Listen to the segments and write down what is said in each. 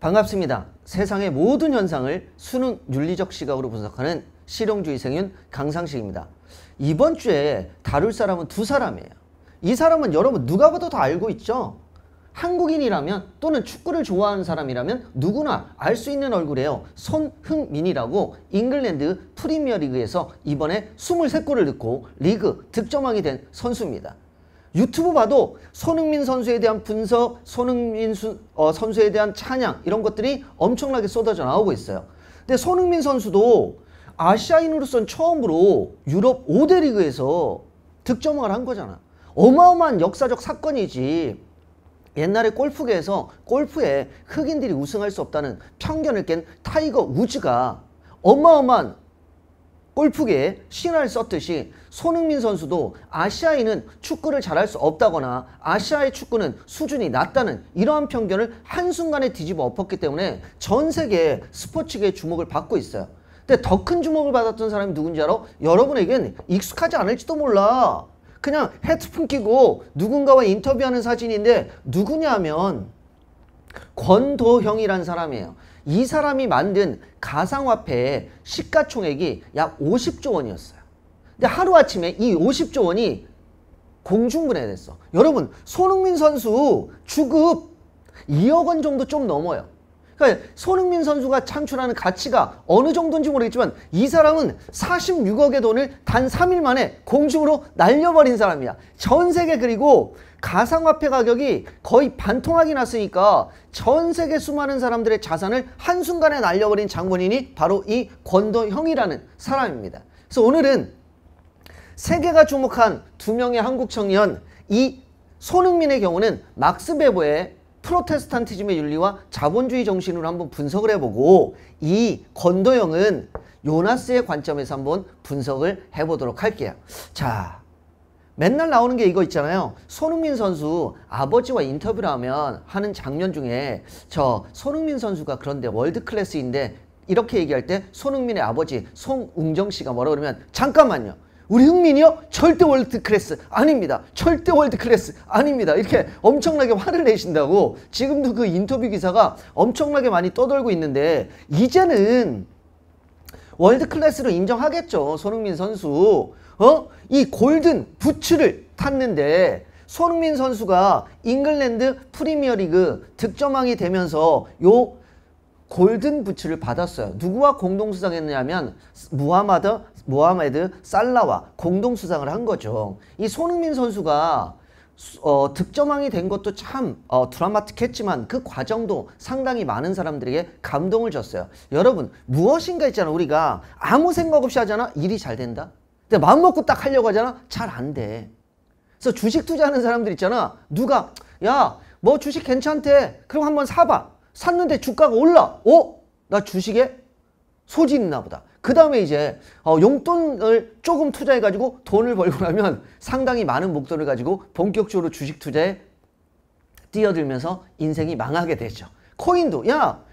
반갑습니다. 세상의 모든 현상을 수능 윤리적 시각으로 분석하는 실용주의 생윤 강상식입니다. 이번 주에 다룰 사람은 두 사람이에요. 이 사람은 여러분 누가 봐도 다 알고 있죠? 한국인이라면 또는 축구를 좋아하는 사람이라면 누구나 알 수 있는 얼굴이에요. 손흥민이라고 잉글랜드 프리미어리그에서 이번에 23골을 넣고 리그 득점왕이 된 선수입니다. 유튜브 봐도 손흥민 선수에 대한 분석, 손흥민 수, 어, 선수에 대한 찬양 이런 것들이 엄청나게 쏟아져 나오고 있어요. 근데 손흥민 선수도 아시아인으로서는 처음으로 유럽 5대 리그에서 득점왕을 한 거잖아. 어마어마한 역사적 사건이지. 옛날에 골프계에서 골프에 흑인들이 우승할 수 없다는 편견을 깬 타이거 우즈가 어마어마한 골프계에 신화를 썼듯이 손흥민 선수도 아시아인은 축구를 잘할 수 없다거나 아시아의 축구는 수준이 낮다는 이러한 편견을 한순간에 뒤집어 엎었기 때문에 전 세계의 스포츠계의 주목을 받고 있어요. 근데 더 큰 주목을 받았던 사람이 누군지 알아? 여러분에겐 익숙하지 않을지도 몰라. 그냥 헤드폰 끼고 누군가와 인터뷰하는 사진인데 누구냐면 하 권도형이란 사람이에요. 이 사람이 만든 가상화폐의 시가총액이 약 50조 원이었어요. 근데 하루아침에 이 50조 원이 공중분해 됐어. 여러분 손흥민 선수 주급 2억 원 정도 좀 넘어요. 그러니까 손흥민 선수가 창출하는 가치가 어느 정도인지 모르겠지만 이 사람은 46억의 돈을 단 3일 만에 공중으로 날려버린 사람이야. 전 세계 그리고 가상화폐 가격이 거의 반토막이 났으니까 전 세계 수많은 사람들의 자산을 한순간에 날려버린 장본인이 바로 이 권도형이라는 사람입니다. 그래서 오늘은 세계가 주목한 두 명의 한국 청년 이 손흥민의 경우는 막스 베버의 프로테스탄티즘의 윤리와 자본주의 정신으로 한번 분석을 해보고 이 건도형은 요나스의 관점에서 한번 분석을 해보도록 할게요. 자, 맨날 나오는 게 이거 있잖아요. 손흥민 선수 아버지와 인터뷰를 하면 하는 장면 중에 저 손흥민 선수가 그런데 월드 클래스인데 이렇게 얘기할 때 손흥민의 아버지 송웅정 씨가 뭐라 그러면 잠깐만요. 우리 흥민이요? 절대 월드 클래스 아닙니다. 절대 월드 클래스 아닙니다. 이렇게 엄청나게 화를 내신다고 지금도 그 인터뷰 기사가 엄청나게 많이 떠돌고 있는데 이제는 월드 클래스로 인정하겠죠. 손흥민 선수. 어? 이 골든 부츠를 탔는데 손흥민 선수가 잉글랜드 프리미어리그 득점왕이 되면서 요 골든 부츠를 받았어요. 누구와 공동 수상했냐면 무하마드 무하메드 살라와 공동 수상을 한 거죠. 이 손흥민 선수가 어, 득점왕이 된 것도 참 어, 드라마틱했지만 그 과정도 상당히 많은 사람들에게 감동을 줬어요. 여러분 무엇인가 있잖아 우리가 아무 생각 없이 하잖아 일이 잘 된다. 근데 마음 먹고 딱 하려고 하잖아 잘 안 돼. 그래서 주식 투자하는 사람들 있잖아 누가 야 뭐 주식 괜찮대 그럼 한번 사봐 샀는데 주가가 올라 어? 나 주식에 소질 있나 보다 그 다음에 이제 어, 용돈을 조금 투자해가지고 돈을 벌고 나면 상당히 많은 목돈을 가지고 본격적으로 주식 투자에 뛰어들면서 인생이 망하게 되죠. 코인도 야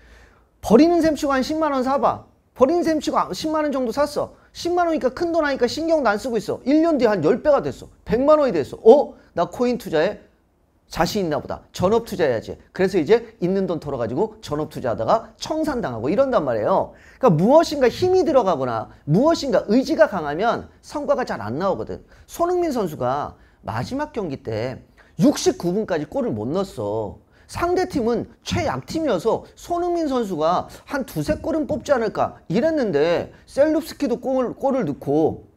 버리는 셈 치고 한 10만원 사봐. 버린 셈 치고 10만원 아, 정도 샀어. 10만원이니까 큰돈 하니까 신경도 안 쓰고 있어. 1년 뒤에 한 10배가 됐어. 100만원이 됐어. 어? 나 코인 투자에 자신 있나 보다. 전업 투자해야지. 그래서 이제 있는 돈 털어가지고 전업 투자하다가 청산당하고 이런단 말이에요. 그러니까 무엇인가 힘이 들어가거나 무엇인가 의지가 강하면 성과가 잘 안 나오거든. 손흥민 선수가 마지막 경기 때 69분까지 골을 못 넣었어. 상대팀은 최약팀이어서 손흥민 선수가 한 두세 골은 뽑지 않을까 이랬는데 셀룹스키도 골, 골을 넣고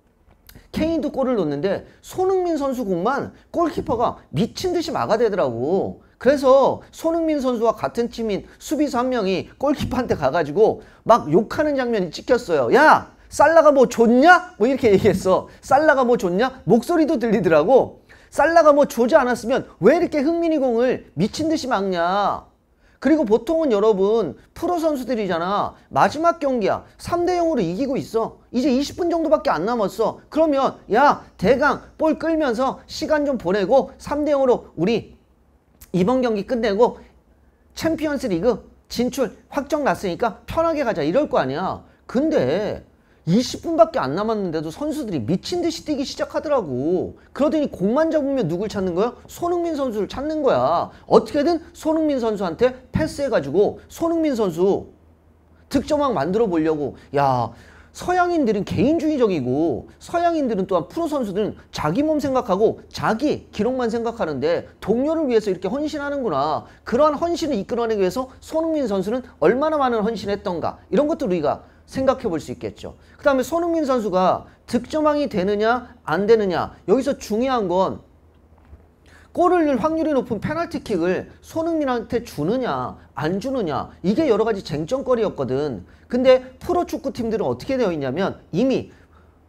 케인도 골을 넣는데 손흥민 선수 공만 골키퍼가 미친 듯이 막아대더라고. 그래서 손흥민 선수와 같은 팀인 수비수 한 명이 골키퍼한테 가가지고 막 욕하는 장면이 찍혔어요. 야! 살라가 뭐 좋냐? 뭐 이렇게 얘기했어. 살라가 뭐 좋냐? 목소리도 들리더라고. 살라가 뭐 조지 않았으면 왜 이렇게 흥민이 공을 미친 듯이 막냐? 그리고 보통은 여러분 프로 선수들이잖아 마지막 경기야 3대0으로 이기고 있어 이제 20분 정도밖에 안 남았어 그러면 야 대강 볼 끌면서 시간 좀 보내고 3대0으로 우리 이번 경기 끝내고 챔피언스 리그 진출 확정 났으니까 편하게 가자 이럴 거 아니야 근데 20분밖에 안 남았는데도 선수들이 미친 듯이 뛰기 시작하더라고. 그러더니 공만 잡으면 누굴 찾는 거야? 손흥민 선수를 찾는 거야. 어떻게든 손흥민 선수한테 패스해가지고 손흥민 선수 득점왕 만들어 보려고. 야, 서양인들은 개인주의적이고 서양인들은 또한 프로 선수들은 자기 몸 생각하고 자기 기록만 생각하는데 동료를 위해서 이렇게 헌신하는구나. 그러한 헌신을 이끌어내기 위해서 손흥민 선수는 얼마나 많은 헌신했던가. 이런 것도 우리가 생각해 볼 수 있겠죠. 그 다음에 손흥민 선수가 득점왕이 되느냐 안 되느냐 여기서 중요한 건 골을 늘 확률이 높은 페널티킥을 손흥민한테 주느냐 안 주느냐 이게 여러 가지 쟁점거리였거든. 근데 프로축구팀들은 어떻게 되어 있냐면 이미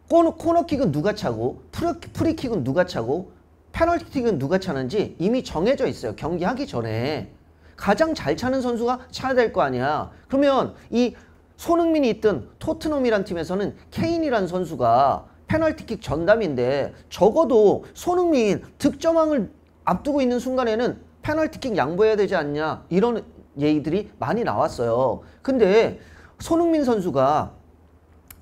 코너, 킥은 누가 차고 프리, 프리킥은 누가 차고 페널티킥은 누가 차는지 이미 정해져 있어요. 경기하기 전에. 가장 잘 차는 선수가 차야 될 거 아니야. 그러면 이 손흥민이 있던 토트넘이란 팀에서는 케인이란 선수가 페널티킥 전담인데 적어도 손흥민 득점왕을 앞두고 있는 순간에는 페널티킥 양보해야 되지 않냐 이런 얘기들이 많이 나왔어요. 근데 손흥민 선수가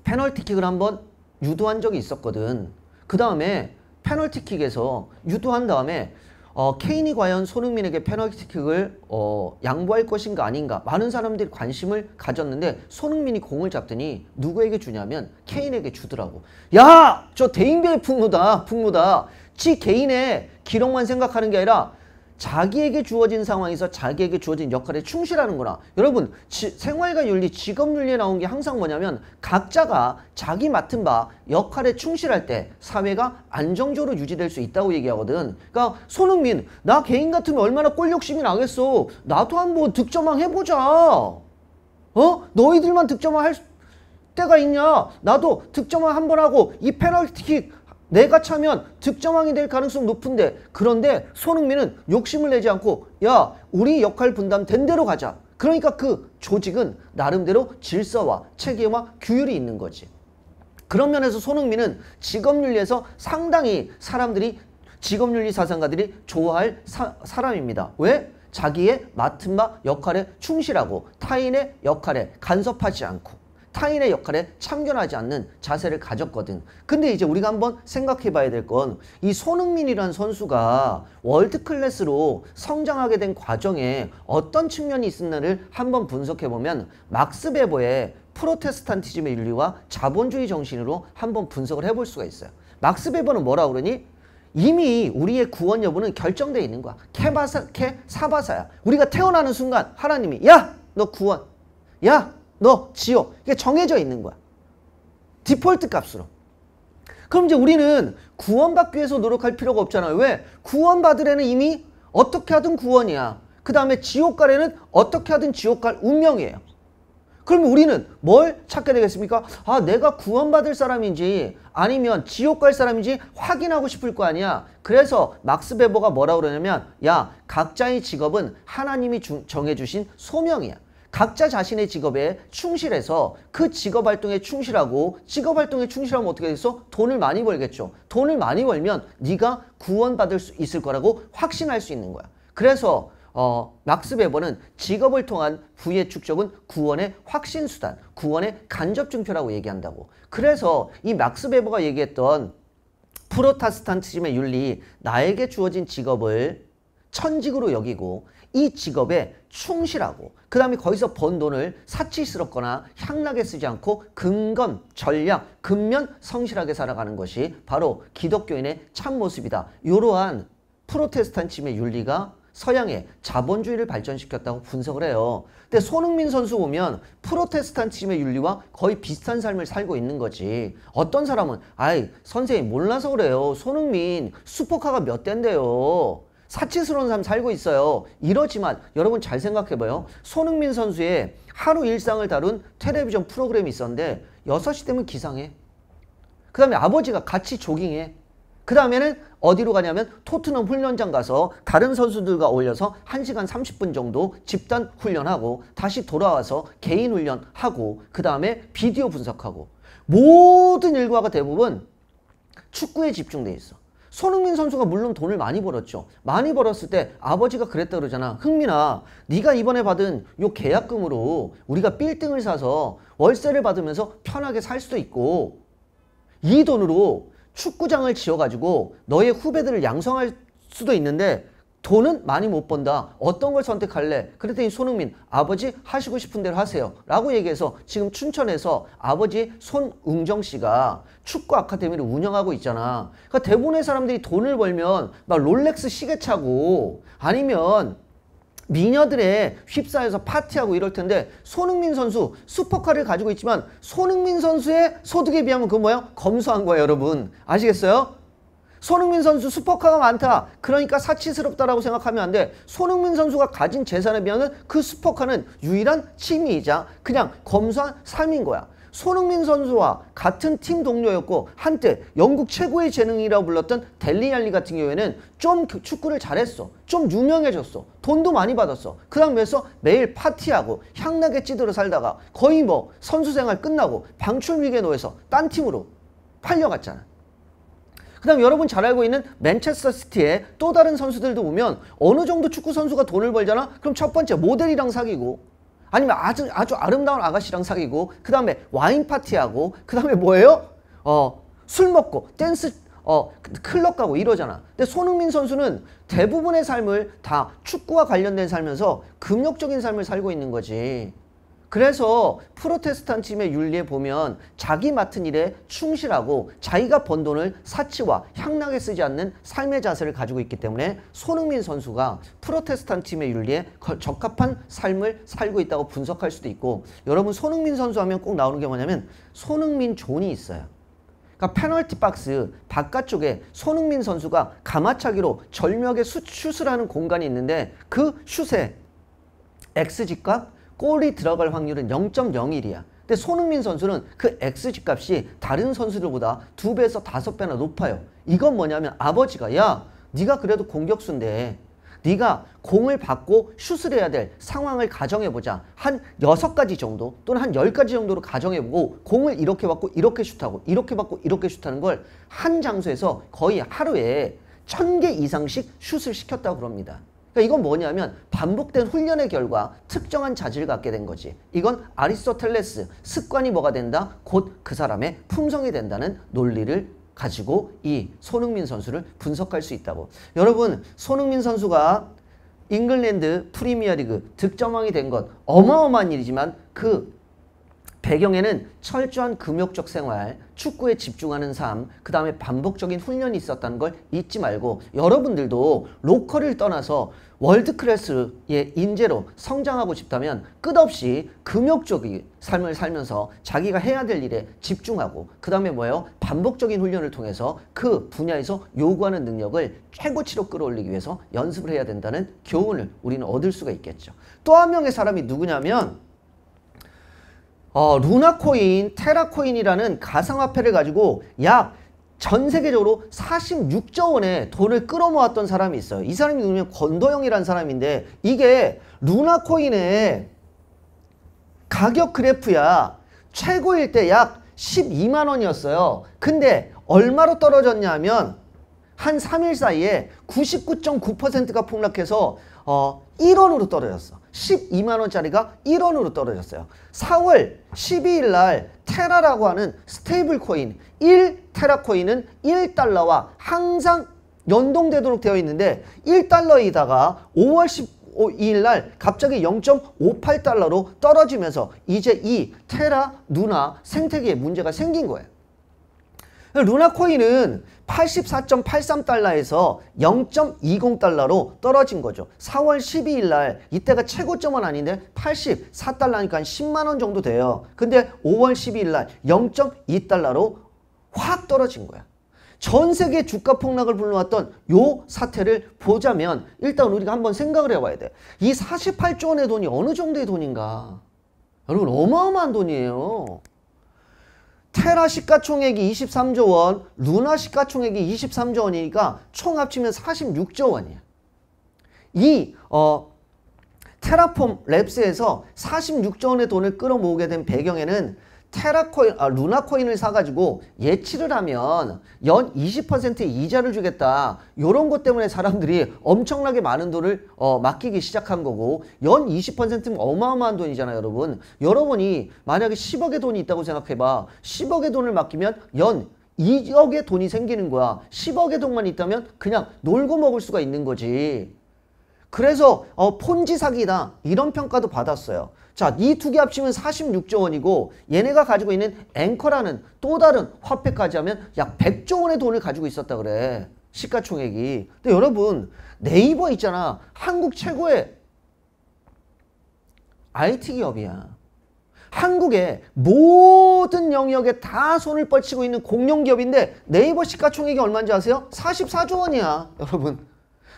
페널티킥을 한번 유도한 적이 있었거든. 그 다음에 페널티킥에서 유도한 다음에 어, 케인이 과연 손흥민에게 페널티킥을 어, 양보할 것인가 아닌가 많은 사람들이 관심을 가졌는데 손흥민이 공을 잡더니 누구에게 주냐면 케인에게 주더라고 야 저 대인배의 풍무다 풍무다 지 개인의 기록만 생각하는 게 아니라 자기에게 주어진 상황에서 자기에게 주어진 역할에 충실하는 거라. 여러분 지, 생활과 윤리, 직업 윤리에 나온 게 항상 뭐냐면 각자가 자기 맡은 바 역할에 충실할 때 사회가 안정적으로 유지될 수 있다고 얘기하거든. 그러니까 손흥민 나 개인 같으면 얼마나 꼴 욕심이 나겠어. 나도 한번 득점왕 해보자. 어? 너희들만 득점왕 할 때가 있냐? 나도 득점왕 한번 하고 이 페널티킥 내가 차면 득점왕이 될 가능성 높은데 그런데 손흥민은 욕심을 내지 않고 야 우리 역할 분담 된 대로 가자. 그러니까 그 조직은 나름대로 질서와 체계와 규율이 있는 거지. 그런 면에서 손흥민은 직업윤리에서 상당히 사람들이 직업윤리 사상가들이 좋아할 사, 사람입니다. 왜? 자기의 맡은 바 역할에 충실하고 타인의 역할에 간섭하지 않고 타인의 역할에 참견하지 않는 자세를 가졌거든. 근데 이제 우리가 한번 생각해 봐야 될 건 이 손흥민이란 선수가 월드 클래스로 성장하게 된 과정에 어떤 측면이 있었나를 한번 분석해 보면 막스 베버의 프로테스탄티즘의 윤리와 자본주의 정신으로 한번 분석을 해 볼 수가 있어요. 막스 베버는 뭐라 그러니? 이미 우리의 구원 여부는 결정돼 있는 거야. 케바사, 케 사바사야. 우리가 태어나는 순간 하나님이 야! 너 구원. 야! 너 지옥 이게 정해져 있는 거야. 디폴트 값으로. 그럼 이제 우리는 구원받기 위해서 노력할 필요가 없잖아요. 왜? 구원받으려는 이미 어떻게 하든 구원이야. 그 다음에 지옥 가려는 어떻게 하든 지옥 갈 운명이에요. 그럼 우리는 뭘 찾게 되겠습니까? 아, 내가 구원받을 사람인지 아니면 지옥 갈 사람인지 확인하고 싶을 거 아니야. 그래서 막스 베버가 뭐라 고 그러냐면, 야, 각자의 직업은 하나님이 주, 정해주신 소명이야. 각자 자신의 직업에 충실해서 그 직업 활동에 충실하고 직업 활동에 충실하면 어떻게 돼서 돈을 많이 벌겠죠. 돈을 많이 벌면 네가 구원받을 수 있을 거라고 확신할 수 있는 거야. 그래서 어, 막스 베버는 직업을 통한 부의 축적은 구원의 확신 수단, 구원의 간접 증표라고 얘기한다고. 그래서 이 막스 베버가 얘기했던 프로타스탄트즘의 윤리, 나에게 주어진 직업을 천직으로 여기고 이 직업에 충실하고 그 다음에 거기서 번 돈을 사치스럽거나 향락에 쓰지 않고 근건, 전략, 근면 성실하게 살아가는 것이 바로 기독교인의 참모습이다. 이러한 프로테스탄침의 윤리가 서양의 자본주의를 발전시켰다고 분석을 해요. 근데 손흥민 선수 보면 프로테스탄침의 윤리와 거의 비슷한 삶을 살고 있는 거지. 어떤 사람은 아이 선생님 몰라서 그래요. 손흥민 수퍼카가몇 대인데요. 사치스러운 삶 살고 있어요. 이러지만 여러분 잘 생각해봐요. 손흥민 선수의 하루 일상을 다룬 텔레비전 프로그램이 있었는데 6시 되면 기상해. 그 다음에 아버지가 같이 조깅해. 그 다음에는 어디로 가냐면 토트넘 훈련장 가서 다른 선수들과 어울려서 1시간 30분 정도 집단 훈련하고 다시 돌아와서 개인 훈련하고 그 다음에 비디오 분석하고 모든 일과가 대부분 축구에 집중돼 있어. 손흥민 선수가 물론 돈을 많이 벌었죠. 많이 벌었을 때 아버지가 그랬다 그러잖아. 흥민아, 네가 이번에 받은 요 계약금으로 우리가 빌딩을 사서 월세를 받으면서 편하게 살 수도 있고 이 돈으로 축구장을 지어가지고 너의 후배들을 양성할 수도 있는데 돈은 많이 못 번다. 어떤 걸 선택할래? 그랬더니 손흥민 아버지 하시고 싶은 대로 하세요. 라고 얘기해서 지금 춘천에서 아버지 손웅정 씨가 축구 아카데미를 운영하고 있잖아. 그러니까 대부분의 사람들이 돈을 벌면 막 롤렉스 시계 차고 아니면 미녀들의 휩싸여서 파티하고 이럴 텐데 손흥민 선수 슈퍼카를 가지고 있지만 손흥민 선수의 소득에 비하면 그 뭐야? 검소한 거예요 여러분 아시겠어요? 손흥민 선수 슈퍼카가 많다. 그러니까 사치스럽다라고 생각하면 안 돼. 손흥민 선수가 가진 재산에 비하면 그 슈퍼카는 유일한 취미이자 그냥 검소한 삶인 거야. 손흥민 선수와 같은 팀 동료였고 한때 영국 최고의 재능이라고 불렀던 델리알리 같은 경우에는 좀 그 축구를 잘했어. 좀 유명해졌어. 돈도 많이 받았어. 그 다음에서 매일 파티하고 향나게 찌들어 살다가 거의 뭐 선수 생활 끝나고 방출 위기에 놓여서 딴 팀으로 팔려갔잖아. 그다음 여러분 잘 알고 있는 맨체스터 시티의 또 다른 선수들도 보면 어느 정도 축구 선수가 돈을 벌잖아. 그럼 첫 번째 모델이랑 사귀고 아니면 아주 아주 아름다운 아가씨랑 사귀고 그다음에 와인 파티하고 그다음에 뭐예요? 어, 술 먹고 댄스 어, 클럽 가고 이러잖아. 근데 손흥민 선수는 대부분의 삶을 다 축구와 관련된 삶에서 금욕적인 삶을 살고 있는 거지. 그래서 프로테스탄침의 윤리에 보면 자기 맡은 일에 충실하고 자기가 번 돈을 사치와 향락에 쓰지 않는 삶의 자세를 가지고 있기 때문에 손흥민 선수가 프로테스탄침의 윤리에 적합한 삶을 살고 있다고 분석할 수도 있고 여러분 손흥민 선수 하면 꼭 나오는 게 뭐냐면 손흥민 존이 있어요. 그러니까 페널티 박스 바깥쪽에 손흥민 선수가 가마차기로 절묘하게 슛을 하는 공간이 있는데 그 슛의 X軸과 골이 들어갈 확률은 0.01이야. 근데 손흥민 선수는 그 xg 값이 다른 선수들보다 두 배에서 다섯 배나 높아요. 이건 뭐냐면 아버지가 야 네가 그래도 공격수인데 네가 공을 받고 슛을 해야 될 상황을 가정해보자. 한 여섯 가지 정도 또는 한 열가지 정도로 가정해보고 공을 이렇게 받고 이렇게 슛하고 이렇게 받고 이렇게 슛하는 걸 한 장소에서 거의 하루에 천 개 이상씩 슛을 시켰다고 그럽니다. 그러니까 이건 뭐냐면 반복된 훈련의 결과 특정한 자질을 갖게 된 거지. 이건 아리스토텔레스 습관이 뭐가 된다? 곧 그 사람의 품성이 된다는 논리를 가지고 이 손흥민 선수를 분석할 수 있다고. 여러분 손흥민 선수가 잉글랜드 프리미어리그 득점왕이 된 건 어마어마한 일이지만 그 배경에는 철저한 금욕적 생활, 축구에 집중하는 삶, 그 다음에 반복적인 훈련이 있었다는 걸 잊지 말고 여러분들도 로컬을 떠나서 월드클래스의 인재로 성장하고 싶다면 끝없이 금욕적인 삶을 살면서 자기가 해야 될 일에 집중하고 그 다음에 뭐예요? 반복적인 훈련을 통해서 그 분야에서 요구하는 능력을 최고치로 끌어올리기 위해서 연습을 해야 된다는 교훈을 우리는 얻을 수가 있겠죠. 또 한 명의 사람이 누구냐면 어, 루나코인, 테라코인이라는 가상화폐를 가지고 약 전 세계적으로 46조 원의 돈을 끌어모았던 사람이 있어요. 이 사람이 누구냐면 권도영이라는 사람인데 이게 루나코인의 가격 그래프야 최고일 때 약 12만 원이었어요. 근데 얼마로 떨어졌냐면 한 3일 사이에 99.9%가 폭락해서 어, 1원으로 떨어졌어. 12만원짜리가 1원으로 떨어졌어요. 4월 12일날 테라라고 하는 스테이블 코인 1테라 코인은 1달러와 항상 연동되도록 되어 있는데 1달러이다가 5월 12일날 갑자기 0.58달러로 떨어지면서 이제 이 테라 누나 생태계에 문제가 생긴 거예요. 루나 코인은 84.83달러에서 0.20달러로 떨어진 거죠. 4월 12일 날 이때가 최고점은 아닌데 84달러니까 10만 원 정도 돼요. 근데 5월 12일 날 0.2달러로 확 떨어진 거야. 전 세계 주가 폭락을 불러왔던 요 사태를 보자면 일단 우리가 한번 생각을 해봐야 돼. 이 48조 원의 돈이 어느 정도의 돈인가? 여러분 어마어마한 돈이에요. 테라 시가총액이 23조 원, 루나 시가총액이 23조 원이니까 총 합치면 46조 원이야. 이 어, 테라폼 랩스에서 46조 원의 돈을 끌어모으게 된 배경에는 테라코인, 아, 루나코인을 사가지고 예치를 하면 연 20%의 이자를 주겠다. 이런 것 때문에 사람들이 엄청나게 많은 돈을 어, 맡기기 시작한 거고 연 20%면 어마어마한 돈이잖아요, 여러분. 여러분이 만약에 10억의 돈이 있다고 생각해봐. 10억의 돈을 맡기면 연 2억의 돈이 생기는 거야. 10억의 돈만 있다면 그냥 놀고 먹을 수가 있는 거지. 그래서 어, 폰지 사기다 이런 평가도 받았어요. 자, 이 두 개 합치면 46조 원이고 얘네가 가지고 있는 앵커라는 또 다른 화폐까지 하면 약 100조 원의 돈을 가지고 있었다 그래. 시가총액이. 근데 여러분 네이버 있잖아. 한국 최고의 IT 기업이야. 한국의 모든 영역에 다 손을 뻗치고 있는 공룡기업인데 네이버 시가총액이 얼마인지 아세요? 44조 원이야. 여러분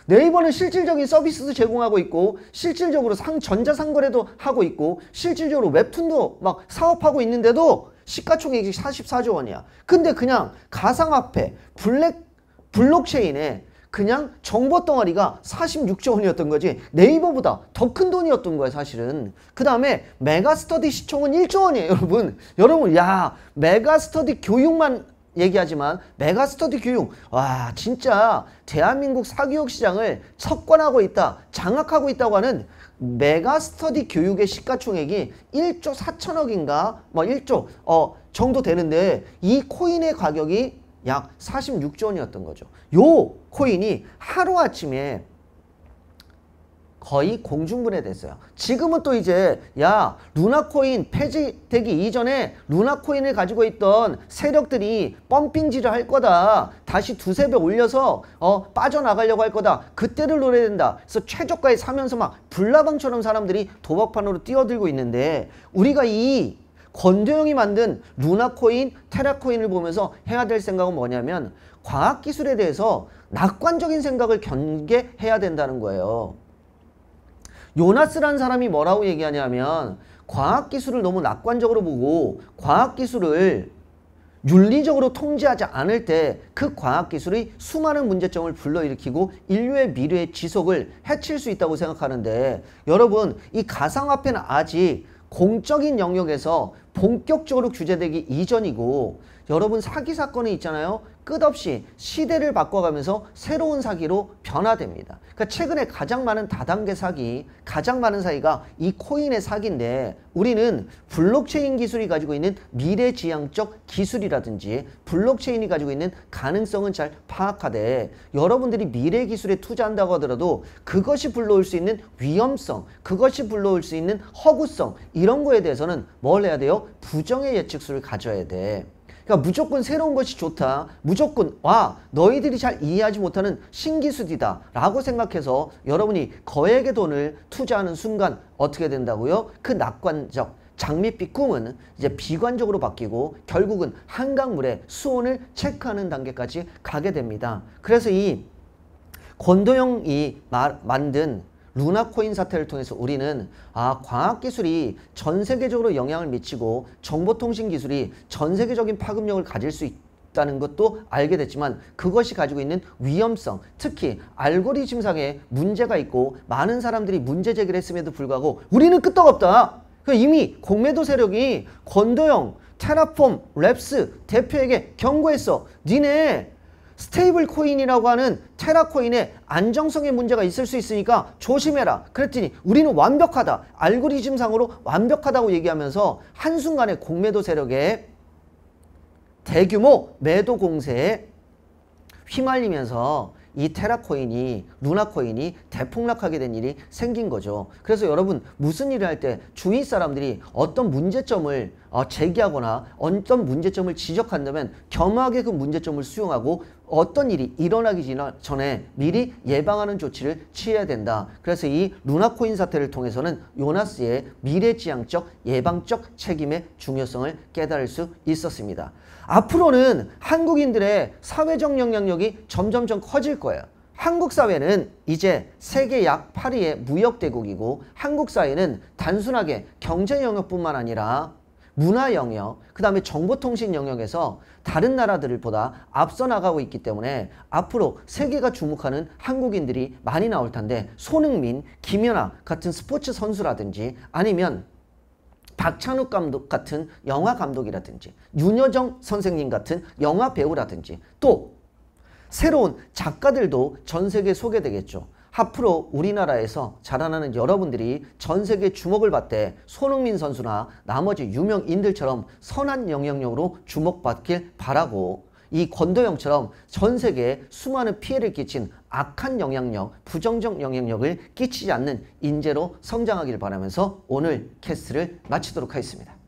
네이버는 실질적인 서비스도 제공하고 있고 실질적으로 상 전자상거래도 하고 있고 실질적으로 웹툰도 막 사업하고 있는데도 시가총액이 44조 원이야. 근데 그냥 가상화폐 블랙 블록체인에 그냥 정보 덩어리가 46조 원이었던 거지 네이버보다 더 큰 돈이었던 거야 사실은 그 다음에 메가스터디 시총은 1조 원이에요 여러분 여러분 야 메가스터디 교육만 얘기하지만 메가스터디 교육 와 진짜 대한민국 사교육 시장을 석권하고 있다 장악하고 있다고 하는 메가스터디 교육의 시가총액이 1조 4천억인가 뭐 1조 어 정도 되는데 이 코인의 가격이 약 46조 원이었던 거죠 요 코인이 하루아침에 거의 공중분해됐어요. 지금은 또 이제 야 루나코인 폐지되기 이전에 루나코인을 가지고 있던 세력들이 펌핑질을 할 거다. 다시 두세 배 올려서 어 빠져나가려고 할 거다. 그때를 노려야 된다. 그래서 최저가에 사면서 막 불나방처럼 사람들이 도박판으로 뛰어들고 있는데 우리가 이 권도영이 만든 루나코인, 테라코인을 보면서 해야 될 생각은 뭐냐면 과학기술에 대해서 낙관적인 생각을 경계해야 된다는 거예요. 요나스란 사람이 뭐라고 얘기하냐면 과학기술을 너무 낙관적으로 보고 과학기술을 윤리적으로 통제하지 않을 때 그 과학기술의 수많은 문제점을 불러일으키고 인류의 미래의 지속을 해칠 수 있다고 생각하는데 여러분 이 가상화폐는 아직 공적인 영역에서 본격적으로 규제되기 이전이고 여러분 사기 사건이 있잖아요. 끝없이 시대를 바꿔가면서 새로운 사기로 변화됩니다. 그러니까 최근에 가장 많은 다단계 사기, 가장 많은 사기가 이 코인의 사기인데 우리는 블록체인 기술이 가지고 있는 미래지향적 기술이라든지 블록체인이 가지고 있는 가능성은 잘 파악하되 여러분들이 미래 기술에 투자한다고 하더라도 그것이 불러올 수 있는 위험성, 그것이 불러올 수 있는 허구성 이런 거에 대해서는 뭘 해야 돼요? 부정의 예측수를 가져야 돼. 그러니까 무조건 새로운 것이 좋다. 무조건 와 너희들이 잘 이해하지 못하는 신기술이다 라고 생각해서 여러분이 거액의 돈을 투자하는 순간 어떻게 된다고요? 그 낙관적 장밋빛 꿈은 이제 비관적으로 바뀌고 결국은 한강물의 수온을 체크하는 단계까지 가게 됩니다. 그래서 이 권도영이 만든 루나코인 사태를 통해서 우리는 아 광학기술이 전 세계적으로 영향을 미치고 정보통신기술이 전 세계적인 파급력을 가질 수 있다. 는 것도 알게 됐지만 그것이 가지고 있는 위험성 특히 알고리즘상에 문제가 있고 많은 사람들이 문제 제기를 했음에도 불구하고 우리는 끄떡없다 그러니까 이미 공매도 세력이 권도영, 테라폼, 랩스 대표에게 경고했어 니네 스테이블 코인이라고 하는 테라 코인의 안정성의 문제가 있을 수 있으니까 조심해라. 그랬더니 우리는 완벽하다. 알고리즘상으로 완벽하다고 얘기하면서 한순간에 공매도 세력에 대규모 매도 공세에 휘말리면서 이 테라코인이 루나코인이 대폭락하게 된 일이 생긴 거죠. 그래서 여러분 무슨 일을 할 때 주위 사람들이 어떤 문제점을 어, 제기하거나 어떤 문제점을 지적한다면 겸하게 그 문제점을 수용하고 어떤 일이 일어나기 전에 미리 예방하는 조치를 취해야 된다. 그래서 이 루나코인 사태를 통해서는 요나스의 미래지향적 예방적 책임의 중요성을 깨달을 수 있었습니다. 앞으로는 한국인들의 사회적 영향력이 점점점 커질 거예요. 한국 사회는 이제 세계 약 8위의 무역대국이고 한국 사회는 단순하게 경제 영역뿐만 아니라 문화 영역, 그 다음에 정보통신 영역에서 다른 나라들보다 앞서 나가고 있기 때문에 앞으로 세계가 주목하는 한국인들이 많이 나올 텐데 손흥민, 김연아 같은 스포츠 선수라든지 아니면 박찬욱 감독 같은 영화 감독이라든지 윤여정 선생님 같은 영화 배우라든지 또 새로운 작가들도 전 세계에 소개되겠죠. 앞으로 우리나라에서 자라나는 여러분들이 전 세계 주목을 받되 손흥민 선수나 나머지 유명인들처럼 선한 영향력으로 주목받길 바라고 이 권도영처럼 전 세계에 수많은 피해를 끼친 악한 영향력, 부정적 영향력을 끼치지 않는 인재로 성장하길 바라면서 오늘 캐스트를 마치도록 하겠습니다.